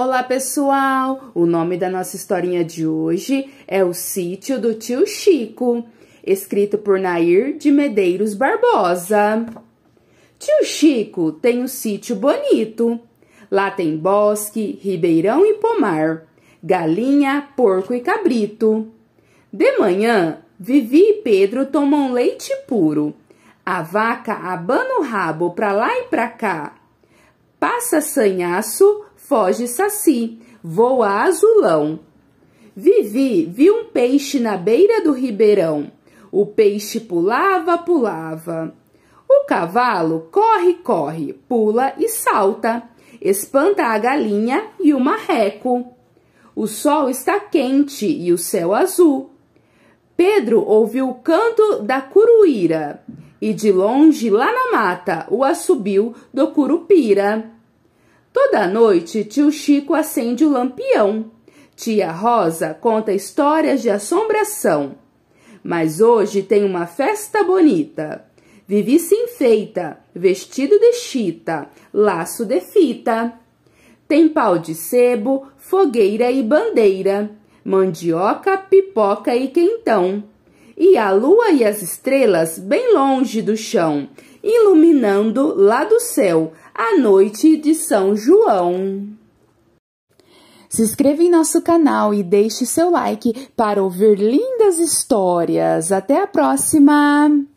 Olá pessoal! O nome da nossa historinha de hoje é O Sítio do Tio Chico, escrito por Nair de Medeiros Barbosa. Tio Chico tem um sítio bonito. Lá tem bosque, ribeirão e pomar, galinha, porco e cabrito. De manhã, Vivi e Pedro tomam leite puro. A vaca abana o rabo pra lá e pra cá. Passa sanhaço foge saci, voa azulão. Vivi viu um peixe na beira do ribeirão. O peixe pulava, pulava. O cavalo corre, corre, pula e salta. Espanta a galinha e o marreco. O sol está quente e o céu azul. Pedro ouviu o canto da curuíra e de longe, lá na mata, o assobio do curupira. Toda noite, tio Chico acende o lampião. Tia Rosa conta histórias de assombração. Mas hoje tem uma festa bonita. Vivi se enfeita, vestido de chita, laço de fita. Tem pau de sebo, fogueira e bandeira, mandioca, pipoca e quentão. E a lua e as estrelas bem longe do chão, iluminando lá do céu a noite de São João. Se inscreva em nosso canal e deixe seu like para ouvir lindas histórias. Até a próxima!